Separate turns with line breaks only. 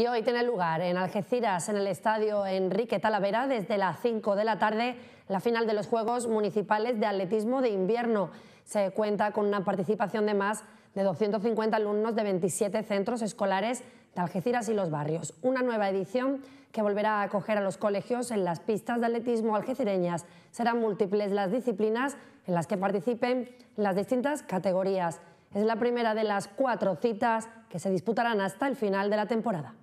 y hoy tiene lugar en Algeciras, en el estadio Enrique Talavera, desde las 5 de la tarde, la final de los Juegos Municipales de Atletismo de Invierno. Se cuenta con una participación de más de 250 alumnos de 27 centros escolares de Algeciras y los barrios. Una nueva edición que volverá a acoger a los colegios en las pistas de atletismo algecireñas. Serán múltiples las disciplinas en las que participen las distintas categorías. Es la primera de las cuatro citas que se disputarán hasta el final de la temporada.